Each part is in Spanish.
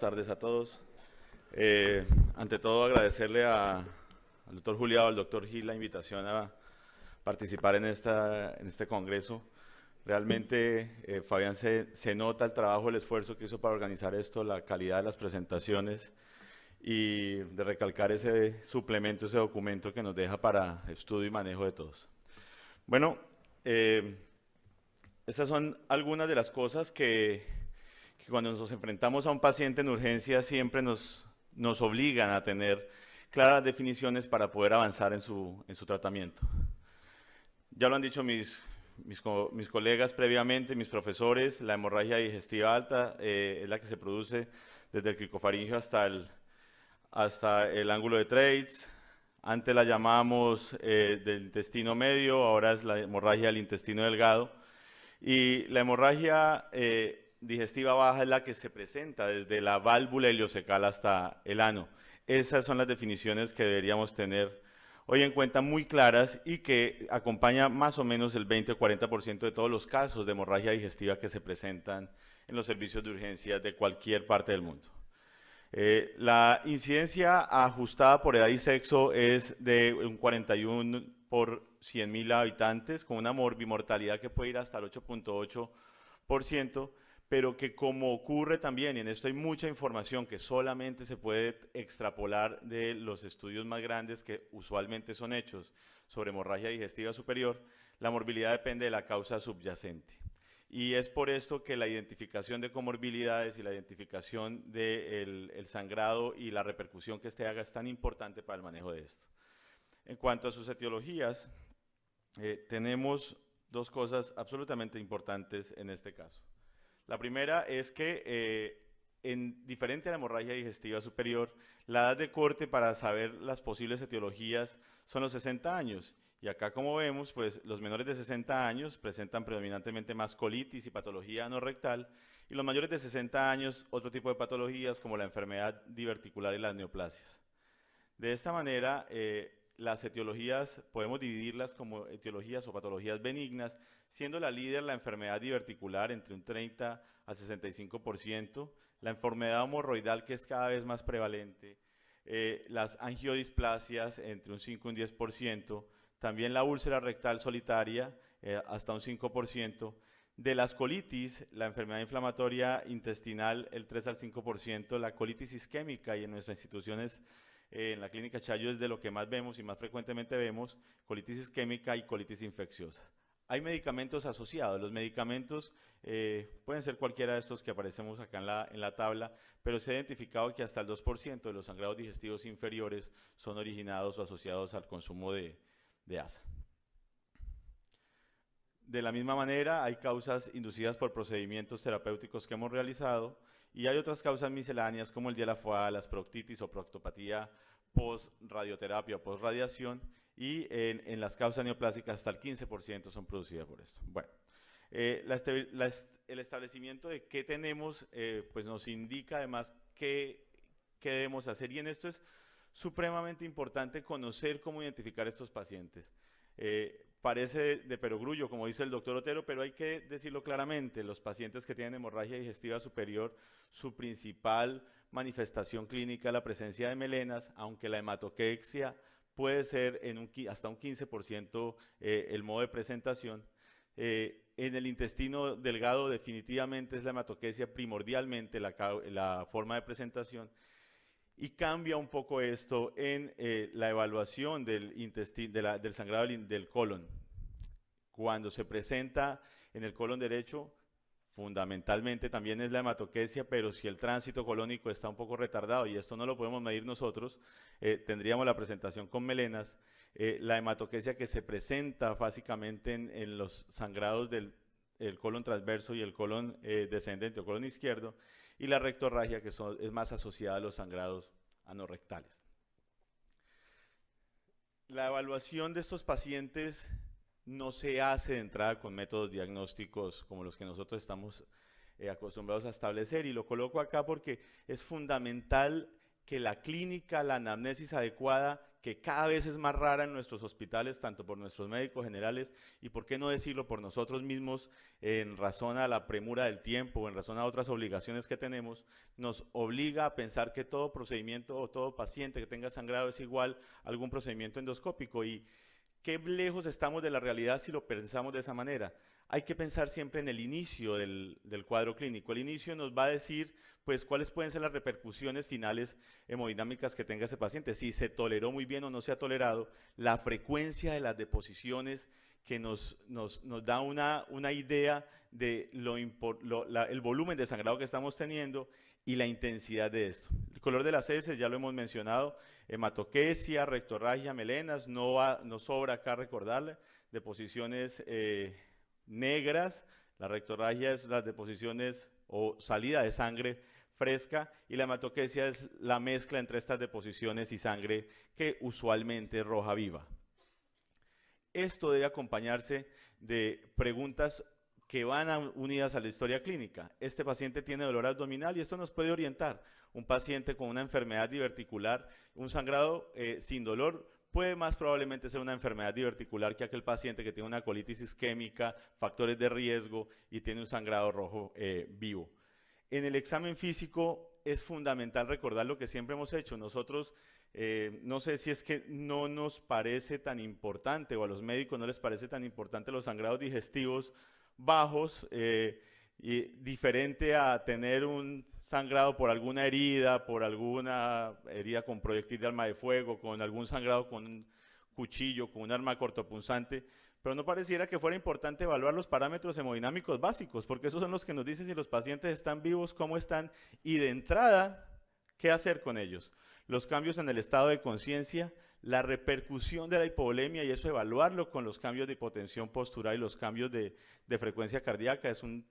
tardes a todos. Eh, ante todo, agradecerle a, al doctor Juliado, al doctor Gil, la invitación a participar en, esta, en este congreso. Realmente, eh, Fabián, se, se, nota el trabajo, el esfuerzo que hizo para organizar esto, la calidad de las presentaciones y de recalcar ese suplemento, ese documento que nos deja para estudio y manejo de todos. Bueno, eh, esas son algunas de las cosas que que cuando nos enfrentamos a un paciente en urgencia siempre nos, nos obligan a tener claras definiciones para poder avanzar en su, tratamiento. Ya lo han dicho mis, mis, colegas previamente, mis profesores, la hemorragia digestiva alta eh, es la que se produce desde el cricofaringio hasta el, hasta el ángulo de traits. Antes la llamábamos eh, del intestino medio, ahora es la hemorragia del intestino delgado. Y la hemorragia eh, digestiva baja es la que se presenta desde la válvula ileocecal hasta el ano. Esas son las definiciones que deberíamos tener hoy en cuenta muy claras y que acompaña más o menos el 20 o 40% de todos los casos de hemorragia digestiva que se presentan en los servicios de urgencia de cualquier parte del mundo. Eh, la incidencia ajustada por edad y sexo es de un 41 por 100.000 habitantes, con una morbimortalidad que puede ir hasta el 8.8% pero que como ocurre también, y en esto hay mucha información que solamente se puede extrapolar de los estudios más grandes que usualmente son hechos sobre hemorragia digestiva superior, la morbilidad depende de la causa subyacente. Y es por esto que la identificación de comorbilidades y la identificación del el, sangrado y la repercusión que este haga es tan importante para el manejo de esto. En cuanto a sus etiologías, eh, tenemos dos cosas absolutamente importantes en este caso. La primera es que eh, en diferente a la hemorragia digestiva superior, la edad de corte para saber las posibles etiologías son los 60 años. Y acá como vemos, pues los menores de 60 años presentan predominantemente más colitis y patología no rectal, y los mayores de 60 años otro tipo de patologías como la enfermedad diverticular y las neoplasias. De esta manera, eh, las etiologías podemos dividirlas como etiologías o patologías benignas, siendo la líder la enfermedad diverticular entre un 30 al 65%, la enfermedad hemorroidal que es cada vez más prevalente, eh, las angiodisplasias entre un 5 y un 10%, también la úlcera rectal solitaria eh, hasta un 5%, de las colitis, la enfermedad inflamatoria intestinal, el 3 al 5%, la colitis isquémica y en nuestras instituciones eh, en la clínica Chayo es de lo que más vemos y más frecuentemente vemos, colitis isquémica y colitis infecciosa. Hay medicamentos asociados. Los medicamentos eh, pueden ser cualquiera de estos que aparecemos acá en la, tabla, pero se ha identificado que hasta el 2% de los sangrados digestivos inferiores son originados o asociados al consumo de asa. De la misma manera, hay causas inducidas por procedimientos terapéuticos que hemos realizado y hay otras causas misceláneas como el día de la las proctitis o proctopatía post-radioterapia o post-radiación y en, las causas neoplásicas hasta el 15% son producidas por esto. Bueno, eh, este, el establecimiento de qué tenemos eh, pues nos indica además qué, debemos hacer y en esto es supremamente importante conocer cómo identificar estos pacientes. Eh, parece de perogrullo, como dice el doctor Otero, pero hay que decirlo claramente, los pacientes que tienen hemorragia digestiva superior, su principal manifestación clínica es la presencia de melenas, aunque la hematoquexia puede ser hasta un 15% eh, el modo de presentación. Eh, en el intestino delgado definitivamente es la hematoquesia primordialmente la forma de presentación y cambia un poco esto en eh, la evaluación del, intestino, del sangrado del, colon. Cuando se presenta en el colon derecho, fundamentalmente también es la hematoquesia, pero si el tránsito colónico está un poco retardado, y esto no lo podemos medir nosotros, eh, tendríamos la presentación con melenas, eh, la hematoquesia que se presenta básicamente en, los sangrados del el colon transverso y el colon descendente o colon izquierdo, y la rectorragia que es más asociada a los sangrados rectales. La evaluación de estos pacientes no se hace de entrada con métodos diagnósticos como los que nosotros estamos eh, acostumbrados a establecer y lo coloco acá porque es fundamental que la clínica, la anamnesis adecuada que cada vez es más rara en nuestros hospitales, tanto por nuestros médicos generales y, por qué no decirlo, por nosotros mismos, en razón a la premura del tiempo, o en razón a otras obligaciones que tenemos, nos obliga a pensar que todo procedimiento o todo paciente que tenga sangrado es igual a algún procedimiento endoscópico. Y qué lejos estamos de la realidad si lo pensamos de esa manera hay que pensar siempre en el inicio del, cuadro clínico. El inicio nos va a decir, pues, cuáles pueden ser las repercusiones finales hemodinámicas que tenga ese paciente, si se toleró muy bien o no se ha tolerado, la frecuencia de las deposiciones que nos, nos, da una, una, idea de lo, el volumen de sangrado que estamos teniendo y la intensidad de esto. El color de las heces, ya lo hemos mencionado, hematoquesia, rectorragia, melenas, no, sobra acá recordarle, deposiciones... Eh, negras, la rectorragia es las deposiciones o salida de sangre fresca y la hematoquesia es la mezcla entre estas deposiciones y sangre que usualmente roja viva. Esto debe acompañarse de preguntas que van unidas a la historia clínica. Este paciente tiene dolor abdominal y esto nos puede orientar. Un paciente con una enfermedad diverticular, un sangrado eh, sin dolor, puede más probablemente ser una enfermedad diverticular que aquel paciente que tiene una colitis isquémica, factores de riesgo y tiene un sangrado rojo eh, vivo. En el examen físico es fundamental recordar lo que siempre hemos hecho. Nosotros, eh, no sé si es que no nos parece tan importante o a los médicos no les parece tan importante los sangrados digestivos bajos, eh, y diferente a tener un sangrado por alguna herida, por alguna herida con proyectil de arma de fuego, con algún sangrado con un cuchillo, con un arma cortopunzante, pero no pareciera que fuera importante evaluar los parámetros hemodinámicos básicos, porque esos son los que nos dicen si los pacientes están vivos, cómo están y de entrada, qué hacer con ellos. Los cambios en el estado de conciencia, la repercusión de la hipovolemia y eso evaluarlo con los cambios de hipotensión postural y los cambios de, de frecuencia cardíaca es un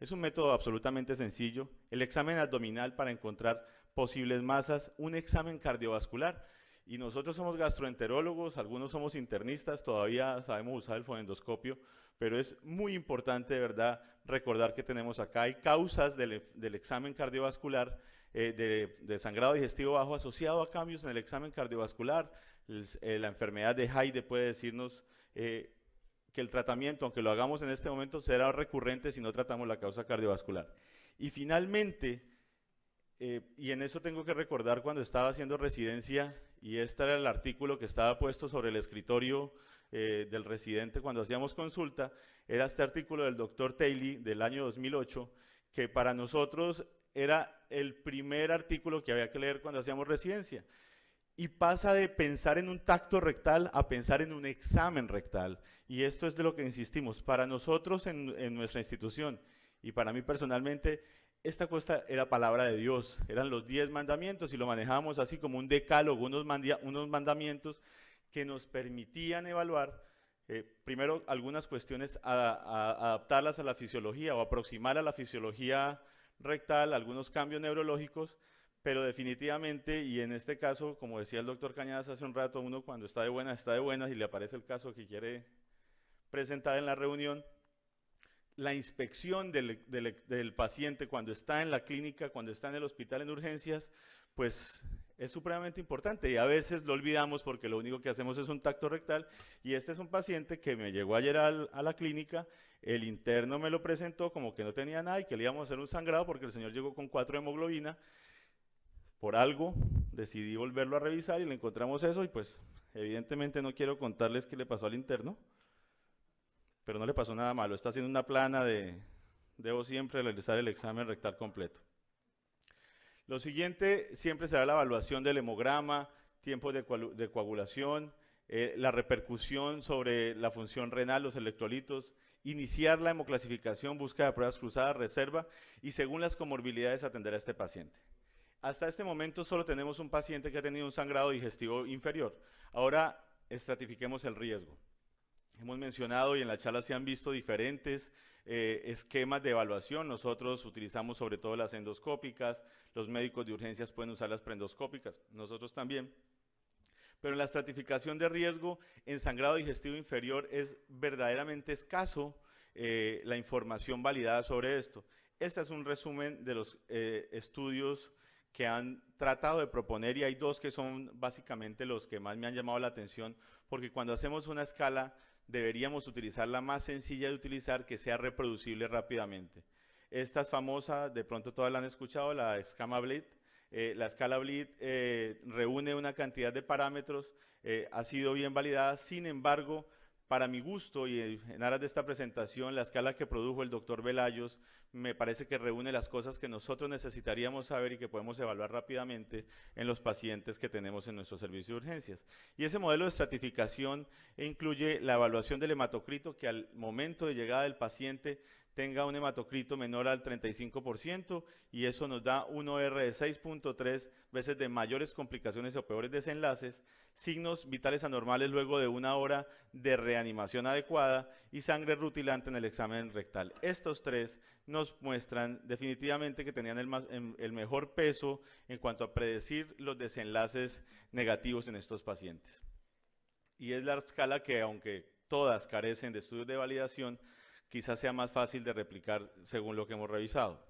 es un método absolutamente sencillo. El examen abdominal para encontrar posibles masas, un examen cardiovascular. Y nosotros somos gastroenterólogos, algunos somos internistas, todavía sabemos usar el fonendoscopio, pero es muy importante de verdad recordar que tenemos acá, hay causas del, e, examen cardiovascular, eh, de, sangrado digestivo bajo asociado a cambios en el examen cardiovascular. Eh, la enfermedad de Haide puede decirnos... Eh, que el tratamiento, aunque lo hagamos en este momento, será recurrente si no tratamos la causa cardiovascular. Y finalmente, eh, y en eso tengo que recordar cuando estaba haciendo residencia, y este era el artículo que estaba puesto sobre el escritorio eh, del residente cuando hacíamos consulta, era este artículo del doctor Taylor del año 2008, que para nosotros era el primer artículo que había que leer cuando hacíamos residencia y pasa de pensar en un tacto rectal a pensar en un examen rectal. Y esto es de lo que insistimos. Para nosotros en, nuestra institución y para mí personalmente, esta cosa era palabra de Dios, eran los diez mandamientos y lo manejábamos así como un decálogo, unos, mandamientos que nos permitían evaluar eh, primero algunas cuestiones, adaptarlas a la fisiología o aproximar a la fisiología rectal algunos cambios neurológicos pero definitivamente, y en este caso, como decía el doctor Cañadas hace un rato, uno cuando está de buenas, está de buenas y le aparece el caso que quiere presentar en la reunión, la inspección del, paciente cuando está en la clínica, cuando está en el hospital en urgencias, pues es supremamente importante y a veces lo olvidamos porque lo único que hacemos es un tacto rectal y este es un paciente que me llegó ayer a la clínica, el interno me lo presentó como que no tenía nada y que le íbamos a hacer un sangrado porque el señor llegó con cuatro hemoglobina por algo decidí volverlo a revisar y le encontramos eso y pues evidentemente no quiero contarles qué le pasó al interno, pero no le pasó nada malo. Está haciendo una plana de, debo siempre realizar el examen rectal completo. Lo siguiente, siempre será la evaluación del hemograma, tiempo de, coagulación, eh, la repercusión sobre la función renal, los electrolitos, iniciar la hemoclasificación, búsqueda de pruebas cruzadas, reserva y según las comorbilidades atender a este paciente. Hasta este momento solo tenemos un paciente que ha tenido un sangrado digestivo inferior. Ahora estratifiquemos el riesgo. Hemos mencionado y en la charla se han visto diferentes eh, esquemas de evaluación. Nosotros utilizamos sobre todo las endoscópicas, los médicos de urgencias pueden usar las preendoscópicas, nosotros también. Pero en la estratificación de riesgo en sangrado digestivo inferior es verdaderamente escaso eh, la información validada sobre esto. Este es un resumen de los eh, estudios que han tratado de proponer y hay dos que son básicamente los que más me han llamado la atención, porque cuando hacemos una escala deberíamos utilizar la más sencilla de utilizar que sea reproducible rápidamente. Esta es famosa, de pronto todas la han escuchado, la escama Blit. Eh, la escala Blit eh, reúne una cantidad de parámetros, eh, ha sido bien validada, sin embargo, para mi gusto y eh, en aras de esta presentación, la escala que produjo el doctor Velayos me parece que reúne las cosas que nosotros necesitaríamos saber y que podemos evaluar rápidamente en los pacientes que tenemos en nuestro servicio de urgencias. Y ese modelo de estratificación incluye la evaluación del hematocrito que al momento de llegada del paciente tenga un hematocrito menor al 35% y eso nos da un OR de 6.3 veces de mayores complicaciones o peores desenlaces, signos vitales anormales luego de una hora de reanimación adecuada y sangre rutilante en el examen rectal. Estos tres nos muestran definitivamente que tenían el, em, mejor peso en cuanto a predecir los desenlaces negativos en estos pacientes. Y es la escala que, aunque todas carecen de estudios de validación, quizás sea más fácil de replicar según lo que hemos revisado.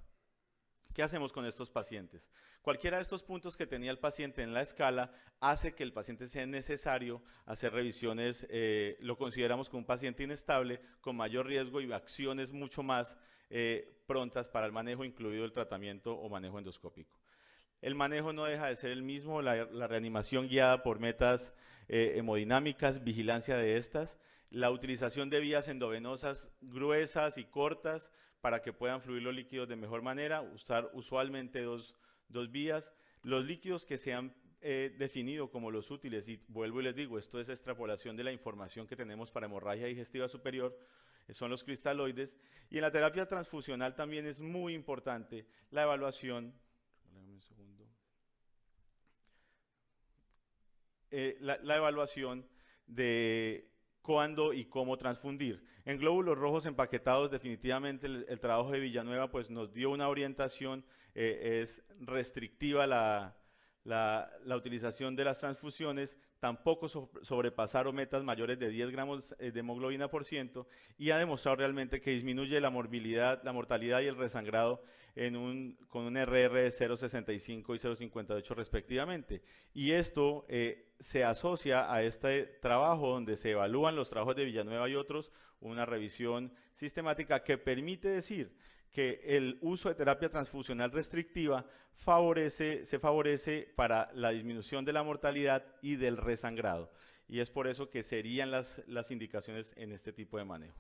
¿Qué hacemos con estos pacientes? Cualquiera de estos puntos que tenía el paciente en la escala hace que el paciente sea necesario hacer revisiones, eh, lo consideramos como un paciente inestable, con mayor riesgo y acciones mucho más eh, prontas para el manejo, incluido el tratamiento o manejo endoscópico. El manejo no deja de ser el mismo, la, reanimación guiada por metas eh, hemodinámicas, vigilancia de estas, la utilización de vías endovenosas gruesas y cortas para que puedan fluir los líquidos de mejor manera, usar usualmente dos, vías, los líquidos que se han eh, definido como los útiles, y vuelvo y les digo, esto es extrapolación de la información que tenemos para hemorragia digestiva superior, eh, son los cristaloides, y en la terapia transfusional también es muy importante la evaluación, eh, la evaluación de cuándo y cómo transfundir. En glóbulos rojos empaquetados, definitivamente el, trabajo de Villanueva pues, nos dio una orientación, eh, es restrictiva la, la, utilización de las transfusiones, tampoco sobrepasaron metas mayores de 10 gramos eh, de hemoglobina por ciento y ha demostrado realmente que disminuye la morbilidad, la mortalidad y el resangrado en un, con un RR de 0,65 y 0,58 respectivamente. Y esto eh, se asocia a este trabajo donde se evalúan los trabajos de Villanueva y otros, una revisión sistemática que permite decir que el uso de terapia transfusional restrictiva favorece, se favorece para la disminución de la mortalidad y del resangrado. Y es por eso que serían las, indicaciones en este tipo de manejo.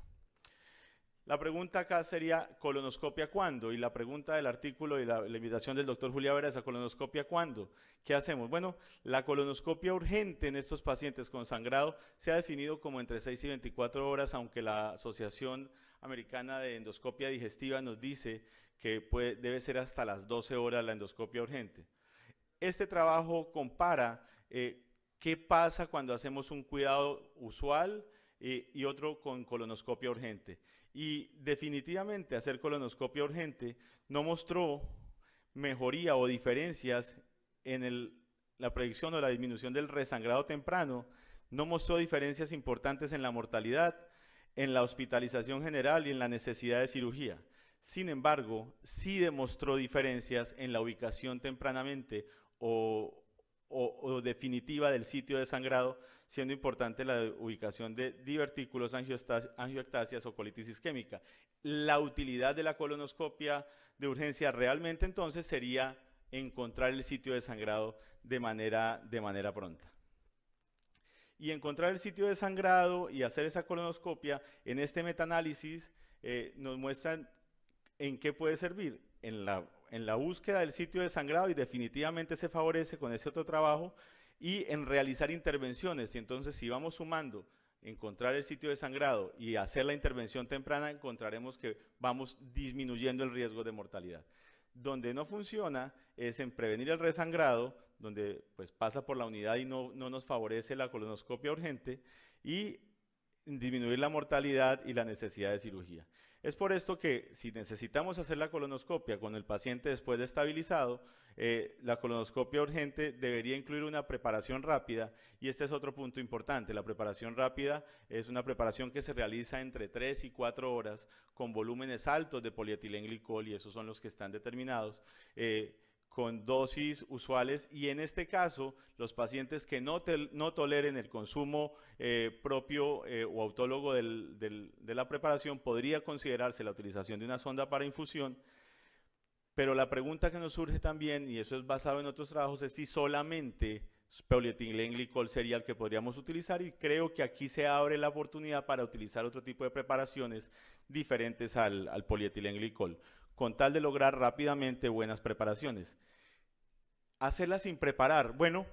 La pregunta acá sería, ¿colonoscopia cuándo? Y la pregunta del artículo y la, invitación del doctor Julia Vera es a colonoscopia cuándo. ¿Qué hacemos? Bueno, la colonoscopia urgente en estos pacientes con sangrado se ha definido como entre 6 y 24 horas, aunque la Asociación Americana de Endoscopia Digestiva nos dice que puede, debe ser hasta las 12 horas la endoscopia urgente. Este trabajo compara eh, qué pasa cuando hacemos un cuidado usual eh, y otro con colonoscopia urgente. Y definitivamente hacer colonoscopia urgente no mostró mejoría o diferencias en la predicción o la disminución del resangrado temprano, no mostró diferencias importantes en la mortalidad en la hospitalización general y en la necesidad de cirugía. Sin embargo, sí demostró diferencias en la ubicación tempranamente o, definitiva del sitio de sangrado, siendo importante la ubicación de divertículos, angioectasias o colitis isquémica. La utilidad de la colonoscopia de urgencia realmente entonces sería encontrar el sitio de sangrado de manera, de manera pronta y encontrar el sitio de sangrado y hacer esa colonoscopia en este metaanálisis eh, nos muestran en qué puede servir. en la búsqueda del sitio de sangrado y definitivamente se favorece con ese otro trabajo y en realizar intervenciones. Y entonces si vamos sumando encontrar el sitio de sangrado y hacer la intervención temprana, encontraremos que vamos disminuyendo el riesgo de mortalidad. Donde no funciona es en prevenir el resangrado, donde pues, pasa por la unidad y no, no nos favorece la colonoscopia urgente, y disminuir la mortalidad y la necesidad de cirugía. Es por esto que si necesitamos hacer la colonoscopia con el paciente después de estabilizado, eh, la colonoscopia urgente debería incluir una preparación rápida y este es otro punto importante. La preparación rápida es una preparación que se realiza entre 3 y 4 horas con volúmenes altos de polietilenglicol y esos son los que están determinados. Eh, con dosis usuales y en este caso los pacientes que no, no toleren el consumo eh, propio o eh, autólogo de la preparación podría considerarse la utilización de una sonda para infusión. Pero la pregunta que nos surge también, y eso es basado en otros trabajos, es si solamente polietilenglicol sería el que podríamos utilizar y creo que aquí se abre la oportunidad para utilizar otro tipo de preparaciones diferentes al, polietilenglicol con tal de lograr rápidamente buenas preparaciones. Hacerla sin preparar. Bueno,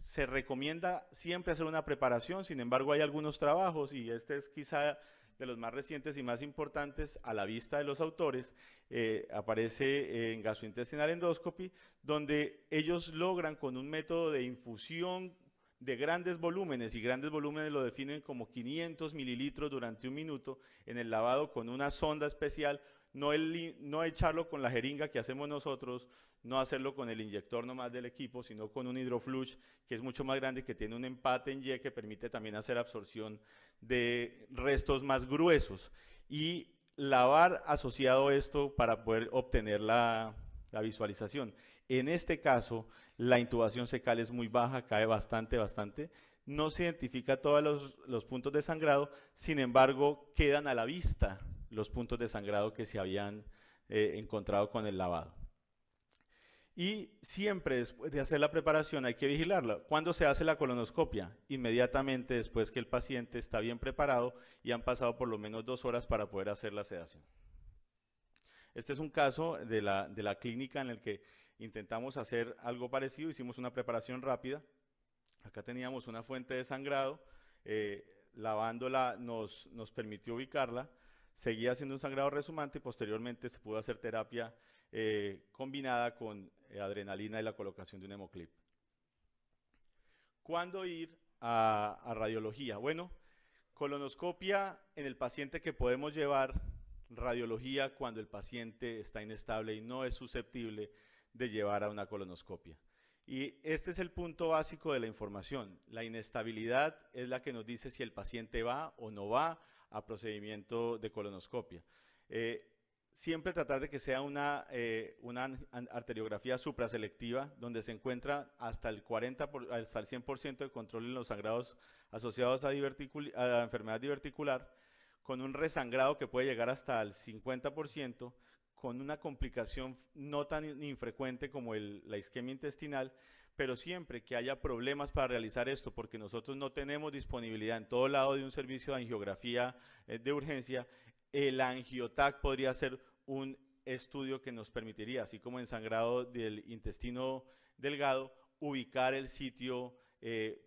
se recomienda siempre hacer una preparación, sin embargo hay algunos trabajos, y este es quizá de los más recientes y más importantes a la vista de los autores, eh, aparece eh, en gastrointestinal endoscopy, donde ellos logran con un método de infusión de grandes volúmenes, y grandes volúmenes lo definen como 500 mililitros durante un minuto, en el lavado con una sonda especial, no, echarlo con la jeringa que hacemos nosotros, no hacerlo con el inyector nomás del equipo, sino con un hidroflush que es mucho más grande, que tiene un empate en Y que permite también hacer absorción de restos más gruesos. Y lavar asociado esto para poder obtener la, visualización. En este caso, la intubación secal es muy baja, cae bastante, bastante. No se identifica todos los puntos de sangrado, sin embargo, quedan a la vista los puntos de sangrado que se habían eh, encontrado con el lavado. Y siempre después de hacer la preparación hay que vigilarla. ¿Cuándo se hace la colonoscopia? Inmediatamente después que el paciente está bien preparado y han pasado por lo menos dos horas para poder hacer la sedación. Este es un caso de la, clínica en el que intentamos hacer algo parecido, hicimos una preparación rápida. Acá teníamos una fuente de sangrado, eh, lavándola nos permitió ubicarla seguía haciendo un sangrado resumante y posteriormente se pudo hacer terapia eh, combinada con eh, adrenalina y la colocación de un hemoclip. ¿Cuándo ir a radiología? Bueno, colonoscopia en el paciente que podemos llevar, radiología cuando el paciente está inestable y no es susceptible de llevar a una colonoscopia. Y este es el punto básico de la información. La inestabilidad es la que nos dice si el paciente va o no va a procedimiento de colonoscopia. Eh, siempre tratar de que sea una, eh, una arteriografía supraselectiva, donde se encuentra hasta el, 40 hasta el 100% de control en los sangrados asociados a, a la enfermedad diverticular, con un resangrado que puede llegar hasta el 50%, con una complicación no tan infrecuente como la isquemia intestinal, pero siempre que haya problemas para realizar esto, porque nosotros no tenemos disponibilidad en todo lado de un servicio de angiografía eh, de urgencia, el angiotac podría ser un estudio que nos permitiría, así como en sangrado del intestino delgado, ubicar el sitio eh,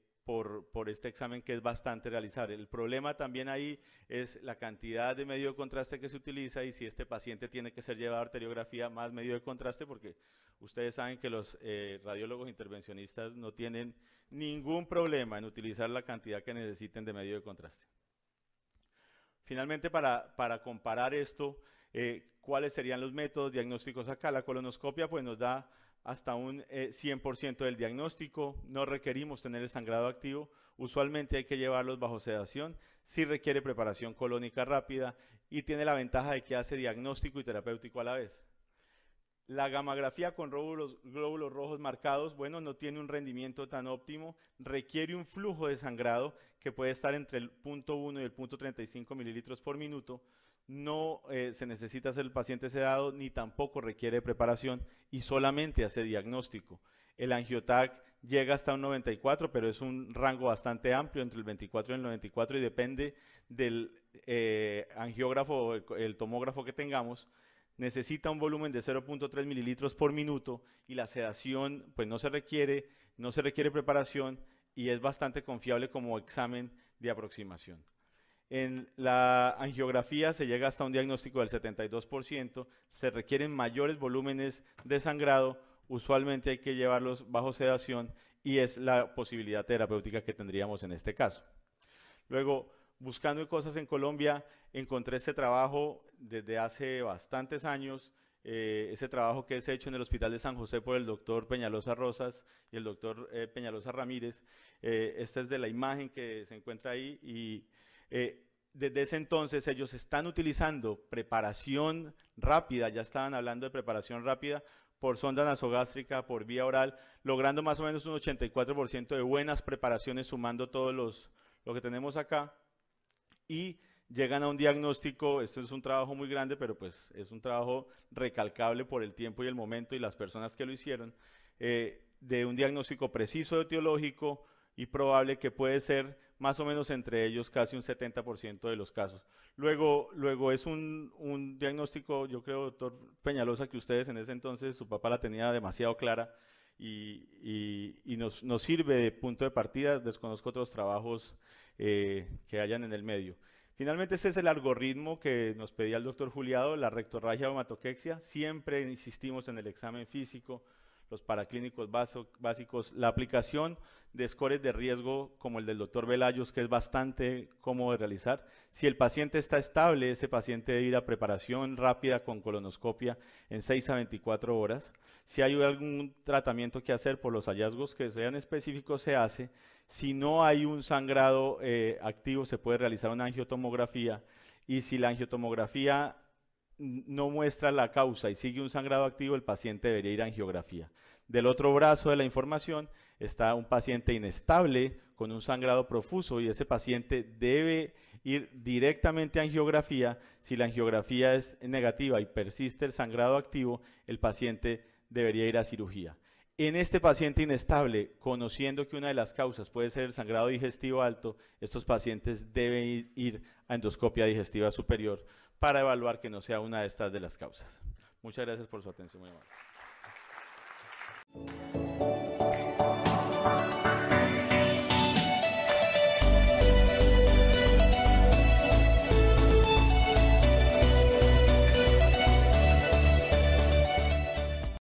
por, este examen que es bastante realizar. El problema también ahí es la cantidad de medio de contraste que se utiliza y si este paciente tiene que ser llevado a arteriografía más medio de contraste, porque ustedes saben que los eh, radiólogos intervencionistas no tienen ningún problema en utilizar la cantidad que necesiten de medio de contraste. Finalmente, para, comparar esto, eh, ¿cuáles serían los métodos diagnósticos acá? La colonoscopia pues nos da hasta un 100% eh, del diagnóstico, no requerimos tener el sangrado activo, usualmente hay que llevarlos bajo sedación, si requiere preparación colónica rápida y tiene la ventaja de que hace diagnóstico y terapéutico a la vez. La gamografía con glóbulos, rojos marcados, bueno, no tiene un rendimiento tan óptimo, requiere un flujo de sangrado que puede estar entre el punto 1 y el punto 35 mililitros por minuto, no eh, se necesita ser el paciente sedado ni tampoco requiere preparación y solamente hace diagnóstico. El angiotac llega hasta un 94, pero es un rango bastante amplio entre el 24 y el 94 y depende del eh, angiógrafo o el, el tomógrafo que tengamos. Necesita un volumen de 0.3 mililitros por minuto y la sedación pues no se requiere, no se requiere preparación y es bastante confiable como examen de aproximación. En la angiografía se llega hasta un diagnóstico del 72%, se requieren mayores volúmenes de sangrado, usualmente hay que llevarlos bajo sedación y es la posibilidad terapéutica que tendríamos en este caso. Luego, buscando cosas en Colombia, encontré este trabajo desde hace bastantes años, eh, ese trabajo que es hecho en el Hospital de San José por el doctor Peñalosa Rosas y el doctor eh, Peñalosa Ramírez. Eh, esta es de la imagen que se encuentra ahí y eh, desde ese entonces ellos están utilizando preparación rápida, ya estaban hablando de preparación rápida por sonda nasogástrica, por vía oral, logrando más o menos un 84% de buenas preparaciones, sumando todos los lo que tenemos acá. Y llegan a un diagnóstico, esto es un trabajo muy grande, pero pues es un trabajo recalcable por el tiempo y el momento y las personas que lo hicieron, eh, de un diagnóstico preciso etiológico. teológico, y probable que puede ser más o menos entre ellos casi un 70% de los casos. Luego, luego es un, diagnóstico, yo creo, doctor Peñalosa, que ustedes en ese entonces, su papá la tenía demasiado clara y, nos, sirve de punto de partida, desconozco otros trabajos eh, que hayan en el medio. Finalmente, ese es el algoritmo que nos pedía el doctor Juliado, la rectorragia hematoquexia. Siempre insistimos en el examen físico, los paraclínicos básicos, la aplicación de scores de riesgo como el del doctor Velayos, que es bastante cómodo de realizar. Si el paciente está estable, ese paciente debe ir a preparación rápida con colonoscopia en 6 a 24 horas. Si hay algún tratamiento que hacer por los hallazgos que sean específicos, se hace. Si no hay un sangrado eh, activo, se puede realizar una angiotomografía. Y si la angiotomografía no muestra la causa y sigue un sangrado activo, el paciente debería ir a angiografía. Del otro brazo de la información está un paciente inestable con un sangrado profuso y ese paciente debe ir directamente a angiografía. Si la angiografía es negativa y persiste el sangrado activo, el paciente debería ir a cirugía. En este paciente inestable, conociendo que una de las causas puede ser el sangrado digestivo alto, estos pacientes deben ir a endoscopia digestiva superior para evaluar que no sea una de estas de las causas. Muchas gracias por su atención,